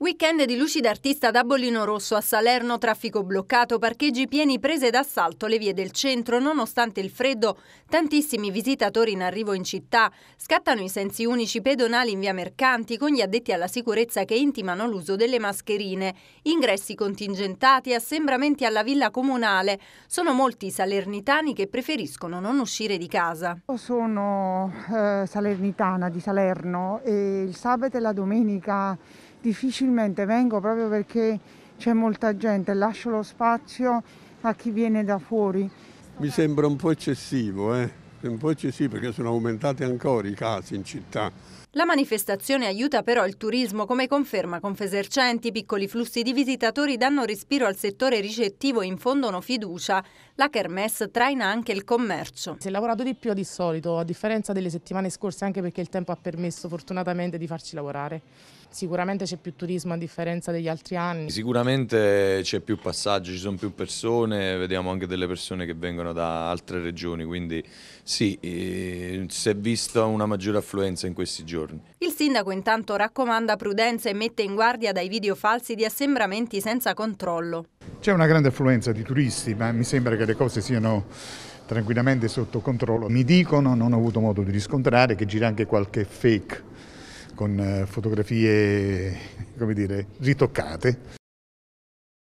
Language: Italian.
Weekend di lucida artista da Bollino Rosso a Salerno, traffico bloccato, parcheggi pieni, prese d'assalto le vie del centro. Nonostante il freddo, tantissimi visitatori in arrivo in città. Scattano i sensi unici pedonali in via Mercanti con gli addetti alla sicurezza che intimano l'uso delle mascherine. Ingressi contingentati, assembramenti alla villa comunale. Sono molti i salernitani che preferiscono non uscire di casa. Sono eh, salernitana di Salerno e il sabato e la domenica difficilmente vengo proprio perché c'è molta gente, lascio lo spazio a chi viene da fuori. Mi sembra un po' eccessivo, eh? In ci sì, perché sono aumentati ancora i casi in città. La manifestazione aiuta però il turismo, come conferma Confesercenti. Piccoli flussi di visitatori danno respiro al settore ricettivo e infondono fiducia. La Kermesse traina anche il commercio. Si è lavorato di più di solito, a differenza delle settimane scorse, anche perché il tempo ha permesso fortunatamente di farci lavorare. Sicuramente c'è più turismo a differenza degli altri anni. Sicuramente c'è più passaggio, ci sono più persone, vediamo anche delle persone che vengono da altre regioni, quindi sì, eh, si è vista una maggiore affluenza in questi giorni. Il sindaco intanto raccomanda prudenza e mette in guardia dai video falsi di assembramenti senza controllo. C'è una grande affluenza di turisti, ma mi sembra che le cose siano tranquillamente sotto controllo. Mi dicono, non ho avuto modo di riscontrare, che gira anche qualche fake con eh, fotografie, come dire, ritoccate